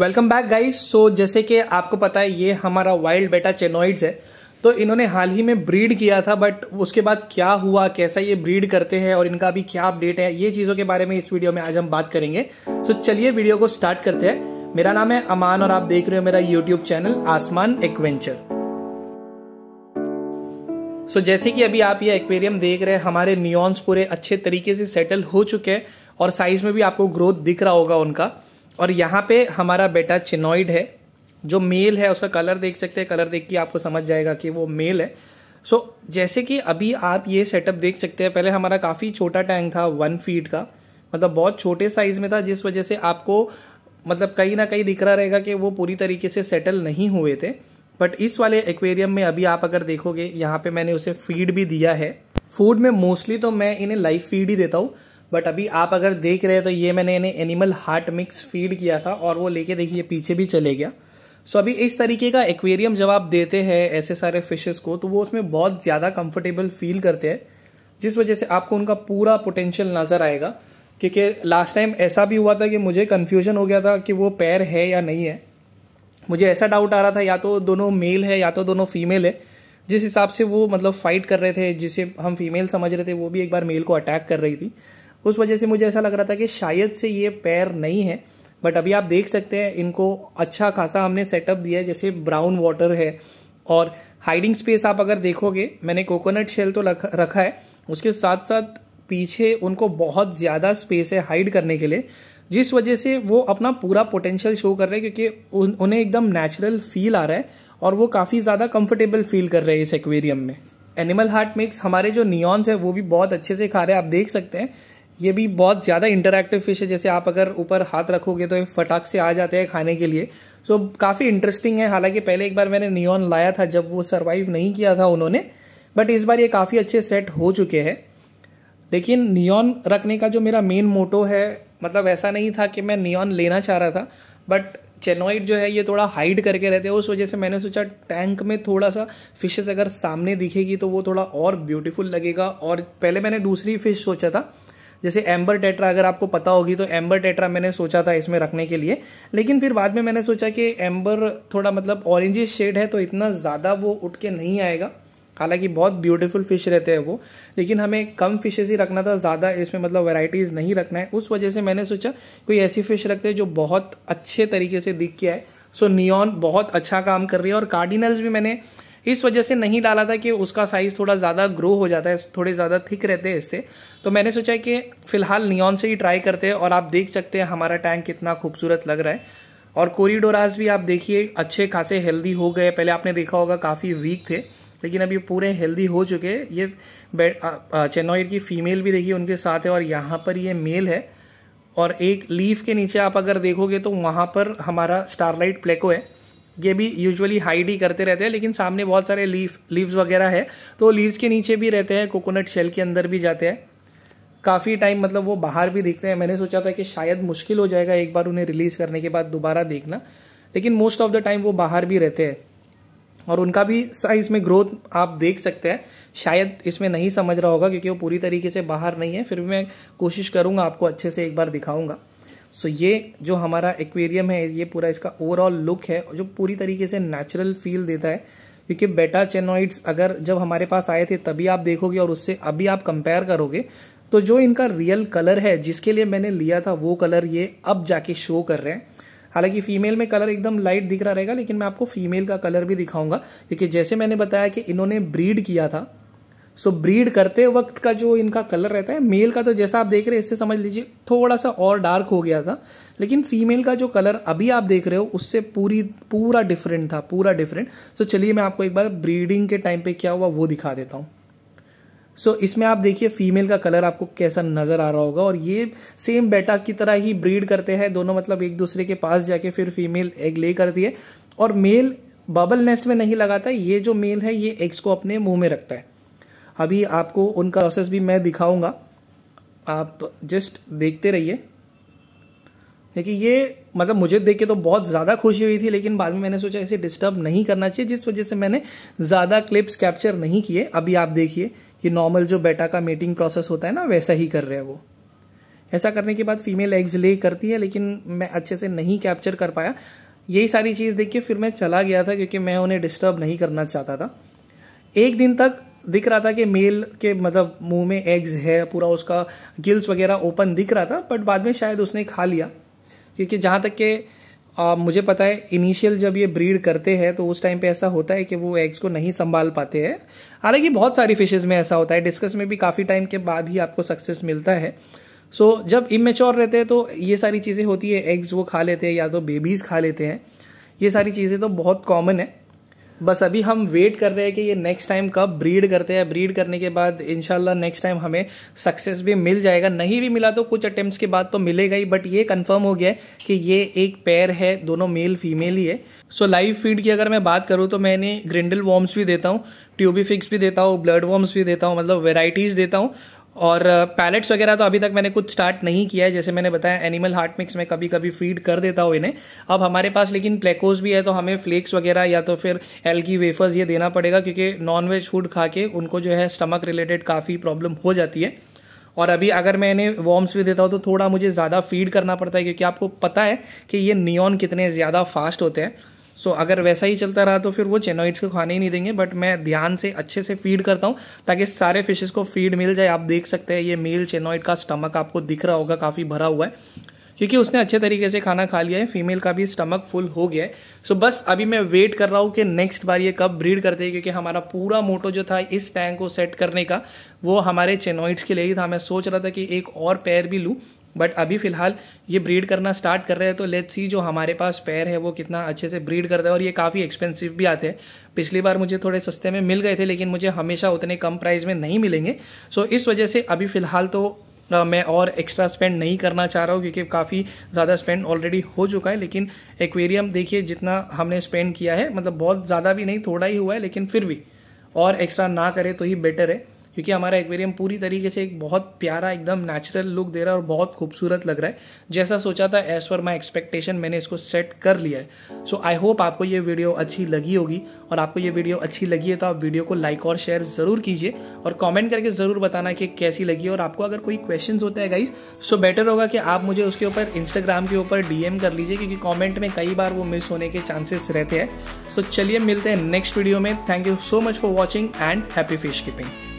welcome back guys so जैसे कि आपको पता है ये हमारा वाइल्ड बेटा चेनोइड्स है तो इन्होंने हाल ही में ब्रीड किया था बट उसके बाद क्या हुआ कैसा ये ब्रीड करते हैं और इनका अभी क्या अपडेट है ये चीज़ों के बारे में इस वीडियो में आज हम बात करेंगे सो so, चलिए वीडियो को स्टार्ट करते हैं मेरा नाम है अमान और आप देख रहे हो मेरा यूट्यूब चैनल आसमान एक्वेंचर सो so, जैसे कि अभी आप ये एक्वेरियम देख रहे हैं हमारे नियॉन्स पूरे अच्छे तरीके से सेटल हो चुके हैं और साइज में भी आपको ग्रोथ दिख रहा होगा उनका और यहाँ पे हमारा बेटा चिनॉइड है जो मेल है उसका कलर देख सकते हैं कलर देख के आपको समझ जाएगा कि वो मेल है सो so, जैसे कि अभी आप ये सेटअप देख सकते हैं पहले हमारा काफ़ी छोटा टैंक था वन फीट का मतलब बहुत छोटे साइज में था जिस वजह से आपको मतलब कहीं ना कहीं दिख रहा रहेगा कि वो पूरी तरीके से सेटल नहीं हुए थे बट इस वाले एक्वेरियम में अभी आप अगर देखोगे यहाँ पे मैंने उसे फीड भी दिया है फूड में मोस्टली तो मैं इन्हें लाइव फीड ही देता हूँ बट अभी आप अगर देख रहे हैं तो ये मैंने इन्हें एनिमल हार्ट मिक्स फीड किया था और वो लेके देखिए पीछे भी चले गया सो so, अभी इस तरीके का एक्वेरियम जब आप देते हैं ऐसे सारे फिशेस को तो वो उसमें बहुत ज़्यादा कंफर्टेबल फील करते हैं जिस वजह से आपको उनका पूरा पोटेंशियल नज़र आएगा क्योंकि लास्ट टाइम ऐसा भी हुआ था कि मुझे कन्फ्यूजन हो गया था कि वो पैर है या नहीं है मुझे ऐसा डाउट आ रहा था या तो दोनों मेल है या तो दोनों फीमेल है जिस हिसाब से वो मतलब फाइट कर रहे थे जिसे हम फीमेल समझ रहे थे वो भी एक बार मेल को अटैक कर रही थी उस वजह से मुझे ऐसा लग रहा था कि शायद से ये पैर नहीं है बट अभी आप देख सकते हैं इनको अच्छा खासा हमने सेटअप दिया है जैसे ब्राउन वाटर है और हाइडिंग स्पेस आप अगर देखोगे मैंने कोकोनट शेल तो रखा है उसके साथ साथ पीछे उनको बहुत ज़्यादा स्पेस है हाइड करने के लिए जिस वजह से वो अपना पूरा पोटेंशियल शो कर रहे हैं क्योंकि उन, उन्हें एकदम नेचुरल फील आ रहा है और वो काफ़ी ज़्यादा कंफर्टेबल फील कर रहे हैं इस एक्वेरियम में एनिमल हार्ट मिक्स हमारे जो नियॉन्स है वो भी बहुत अच्छे से खा रहे हैं आप देख सकते हैं ये भी बहुत ज़्यादा इंटरेक्टिव फिश है जैसे आप अगर ऊपर हाथ रखोगे तो ये फटाक से आ जाते हैं खाने के लिए सो so, काफ़ी इंटरेस्टिंग है हालांकि पहले एक बार मैंने नियॉन लाया था जब वो सर्वाइव नहीं किया था उन्होंने बट इस बार ये काफ़ी अच्छे सेट हो चुके हैं लेकिन नियॉन रखने का जो मेरा मेन मोटो है मतलब ऐसा नहीं था कि मैं नियॉन लेना चाह रहा था बट चेनोइड जो है ये थोड़ा हाइड करके रहते हैं उस वजह से मैंने सोचा टैंक में थोड़ा सा फिशेस अगर सामने दिखेगी तो वो थोड़ा और ब्यूटीफुल लगेगा और पहले मैंने दूसरी फिश सोचा था जैसे एम्बर टेट्रा अगर आपको पता होगी तो एम्बर टेट्रा मैंने सोचा था इसमें रखने के लिए लेकिन फिर बाद में मैंने सोचा कि एम्बर थोड़ा मतलब ऑरेंजी शेड है तो इतना ज़्यादा वो उठ के नहीं आएगा हालांकि बहुत ब्यूटीफुल फिश रहते हैं वो लेकिन हमें कम फिशेज ही रखना था ज़्यादा इसमें मतलब वेराइटीज़ नहीं रखना है उस वजह से मैंने सोचा कोई ऐसी फिश रखते हैं जो बहुत अच्छे तरीके से दिख के आए सो नियॉन बहुत अच्छा काम कर रही है और कार्डिनल्स भी मैंने इस वजह से नहीं डाला था कि उसका साइज़ थोड़ा ज़्यादा ग्रो हो जाता है थोड़े ज़्यादा थिक रहते हैं इससे तो मैंने सोचा कि फ़िलहाल नियॉन से ही ट्राई करते हैं और आप देख सकते हैं हमारा टैंक कितना खूबसूरत लग रहा है और कोरिडोराज भी आप देखिए अच्छे खासे हेल्दी हो गए पहले आपने देखा होगा काफ़ी वीक थे लेकिन अब ये पूरे हेल्दी हो चुके हैं ये चेनोइड की फीमेल भी देखिए उनके साथ है और यहाँ पर ये मेल है और एक लीफ के नीचे आप अगर देखोगे तो वहाँ पर हमारा स्टारलाइट प्लेको है ये भी यूजुअली हाइड ही करते रहते हैं लेकिन सामने बहुत सारे लीफ लीव्स वगैरह है तो लीव्स के नीचे भी रहते हैं कोकोनट शेल के अंदर भी जाते हैं काफ़ी टाइम मतलब वो बाहर भी दिखते हैं मैंने सोचा था कि शायद मुश्किल हो जाएगा एक बार उन्हें रिलीज़ करने के बाद दोबारा देखना लेकिन मोस्ट ऑफ द टाइम वो बाहर भी रहते हैं और उनका भी साइज में ग्रोथ आप देख सकते हैं शायद इसमें नहीं समझ रहा होगा क्योंकि वो पूरी तरीके से बाहर नहीं है फिर भी मैं कोशिश करूँगा आपको अच्छे से एक बार दिखाऊँगा सो ये जो हमारा एक्वेरियम है ये पूरा इसका ओवरऑल लुक है जो पूरी तरीके से नेचुरल फील देता है क्योंकि बेटा चेनोइड्स अगर जब हमारे पास आए थे तभी आप देखोगे और उससे अभी आप कंपेयर करोगे तो जो इनका रियल कलर है जिसके लिए मैंने लिया था वो कलर ये अब जाके शो कर रहे हैं हालांकि फीमेल में कलर एकदम लाइट दिख रहा रहेगा लेकिन मैं आपको फीमेल का कलर भी दिखाऊंगा क्योंकि जैसे मैंने बताया कि इन्होंने ब्रीड किया था सो so, ब्रीड करते वक्त का जो इनका कलर रहता है मेल का तो जैसा आप देख रहे हैं इससे समझ लीजिए थोड़ा सा और डार्क हो गया था लेकिन फीमेल का जो कलर अभी आप देख रहे हो उससे पूरी पूरा डिफरेंट था पूरा डिफरेंट सो so, चलिए मैं आपको एक बार ब्रीडिंग के टाइम पे क्या हुआ वो दिखा देता हूँ सो so, इसमें आप देखिए फीमेल का कलर आपको कैसा नज़र आ रहा होगा और ये सेम बेटा की तरह ही ब्रीड करते हैं दोनों मतलब एक दूसरे के पास जाके फिर फीमेल एग ले करती है और मेल बबल नेस्ट में नहीं लगाता ये जो मेल है ये एग्स को अपने मुंह में रखता है अभी आपको उनका प्रोसेस भी मैं दिखाऊंगा आप जस्ट देखते रहिए देखिए ये मतलब मुझे देख के तो बहुत ज़्यादा खुशी हुई थी लेकिन बाद में मैंने सोचा इसे डिस्टर्ब नहीं करना चाहिए जिस वजह से मैंने ज़्यादा क्लिप्स कैप्चर नहीं किए अभी आप देखिए ये नॉर्मल जो बेटा का मेटिंग प्रोसेस होता है ना वैसा ही कर रहे हैं वो ऐसा करने के बाद फीमेल एग्ज ले करती है लेकिन मैं अच्छे से नहीं कैप्चर कर पाया यही सारी चीज़ देख के फिर मैं चला गया था क्योंकि मैं उन्हें डिस्टर्ब नहीं करना चाहता था एक दिन तक दिख रहा था कि मेल के मतलब मुंह में एग्स है पूरा उसका गिल्स वगैरह ओपन दिख रहा था बट बाद में शायद उसने खा लिया क्योंकि जहाँ तक के आ, मुझे पता है इनिशियल जब ये ब्रीड करते हैं तो उस टाइम पे ऐसा होता है कि वो एग्स को नहीं संभाल पाते हैं हालांकि बहुत सारी फिशेज़ में ऐसा होता है डिस्कस में भी काफ़ी टाइम के बाद ही आपको सक्सेस मिलता है सो so, जब इमेच्योर रहते हैं तो ये सारी चीज़ें होती है एग्स वो खा लेते हैं या तो बेबीज़ खा लेते हैं ये सारी चीज़ें तो बहुत कॉमन है बस अभी हम वेट कर रहे हैं कि ये नेक्स्ट टाइम कब ब्रीड करते हैं ब्रीड करने के बाद इनशाला नेक्स्ट टाइम हमें सक्सेस भी मिल जाएगा नहीं भी मिला तो कुछ अटेम्प्ट के बाद तो मिलेगा ही बट ये कन्फर्म हो गया है कि ये एक पैर है दोनों मेल फीमेल ही है सो लाइव फीड की अगर मैं बात करूँ तो मैंने ग्रिंडल वॉर्म्स भी देता हूँ ट्यूबी फिक्स भी देता हूँ ब्लड वॉर्म्स भी देता हूँ मतलब वेराइटीज़ देता हूँ और पैलेट्स वगैरह तो अभी तक मैंने कुछ स्टार्ट नहीं किया है जैसे मैंने बताया एनिमल हार्ट मिक्स में कभी कभी फीड कर देता हूँ इन्हें अब हमारे पास लेकिन प्लेकोज भी है तो हमें फ्लेक्स वगैरह या तो फिर एल्गी वेफर्स ये देना पड़ेगा क्योंकि नॉन वेज फूड खा के उनको जो है स्टमक रिलेटेड काफ़ी प्रॉब्लम हो जाती है और अभी अगर मैं इन्हें वॉर्म्स भी देता हूँ तो थोड़ा मुझे ज़्यादा फीड करना पड़ता है क्योंकि आपको पता है कि ये नियॉन कितने ज़्यादा फास्ट होते हैं सो so, अगर वैसा ही चलता रहा तो फिर वो चेनोइड्स को खाने ही नहीं देंगे बट मैं ध्यान से अच्छे से फीड करता हूँ ताकि सारे फिशेस को फीड मिल जाए आप देख सकते हैं ये मेल चेनोइड का स्टमक आपको दिख रहा होगा काफ़ी भरा हुआ है क्योंकि उसने अच्छे तरीके से खाना खा लिया है फीमेल का भी स्टमक फुल हो गया है सो so, बस अभी मैं वेट कर रहा हूँ कि नेक्स्ट बार ये कब ब्रीड करते हैं क्योंकि हमारा पूरा मोटो जो था इस टैंक को सेट करने का वो हमारे चेनोइड्स के लिए ही था मैं सोच रहा था कि एक और पैर भी लूँ बट अभी फ़िलहाल ये ब्रीड करना स्टार्ट कर रहे हैं तो लेट सी जो हमारे पास पैर है वो कितना अच्छे से ब्रीड करता है और ये काफ़ी एक्सपेंसिव भी आते हैं पिछली बार मुझे थोड़े सस्ते में मिल गए थे लेकिन मुझे हमेशा उतने कम प्राइस में नहीं मिलेंगे सो इस वजह से अभी फ़िलहाल तो मैं और एक्स्ट्रा स्पेंड नहीं करना चाह रहा हूँ क्योंकि काफ़ी ज़्यादा स्पेंड ऑलरेडी हो चुका है लेकिन एक्वेरियम देखिए जितना हमने स्पेंड किया है मतलब बहुत ज़्यादा भी नहीं थोड़ा ही हुआ है लेकिन फिर भी और एक्स्ट्रा ना करें तो ही बेटर है क्योंकि हमारा एक्वेरियम पूरी तरीके से एक बहुत प्यारा एकदम नेचुरल लुक दे रहा है और बहुत खूबसूरत लग रहा है जैसा सोचा था एज पर माई एक्सपेक्टेशन मैंने इसको सेट कर लिया है सो आई होप आपको ये वीडियो अच्छी लगी होगी और आपको ये वीडियो अच्छी लगी है तो आप वीडियो को लाइक और शेयर ज़रूर कीजिए और कॉमेंट करके ज़रूर बताना कि कैसी लगी और आपको अगर कोई क्वेश्चन होता है गाइज सो बेटर होगा कि आप मुझे उसके ऊपर इंस्टाग्राम के ऊपर डीएम कर लीजिए क्योंकि कॉमेंट में कई बार वो मिस होने के चांसेस रहते हैं सो चलिए मिलते हैं नेक्स्ट वीडियो में thank you so much for watching and happy fish keeping